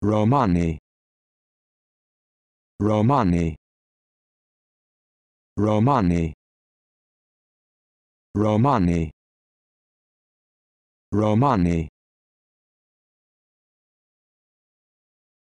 Romani Romani Romani Romani Romani